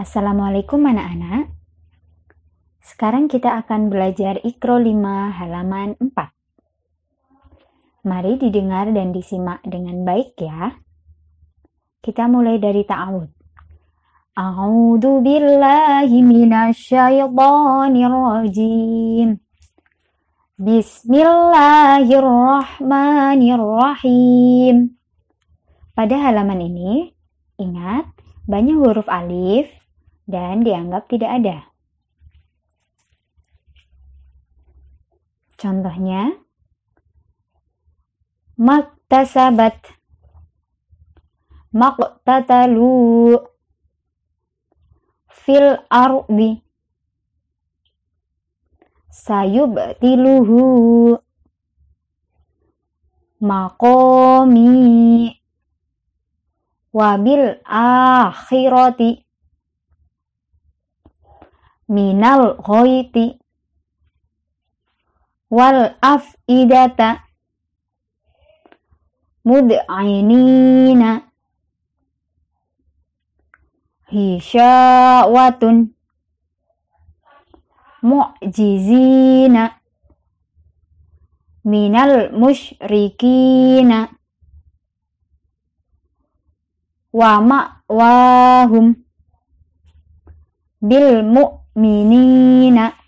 Assalamualaikum anak-anak. Sekarang kita akan belajar Ikro 5 halaman 4. Mari didengar dan disimak dengan baik ya. Kita mulai dari ta'awud. A'udzu billahi minasyaitonir Bismillahirrahmanirrahim. Pada halaman ini, ingat banyak huruf alif, dan dianggap tidak ada. Contohnya, maktasabat, maktatalu, fil ardi, tiluhu, makomi, wabil akhirati minal ghoiti wal afidata mudainina hisyawatun mu'jizina minal musyrikina wa ma'wahum bil mu minina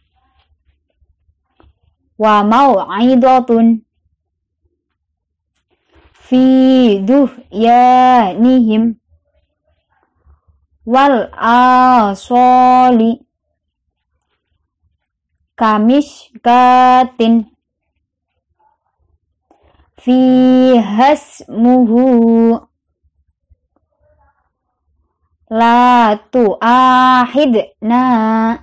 wa mau'idatun fi duhyanihim wal asoli kamis katin fi hasmuhu la tu'ahidna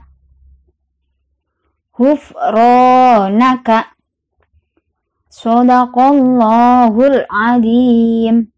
hufronaka Sadaqallahul Adim.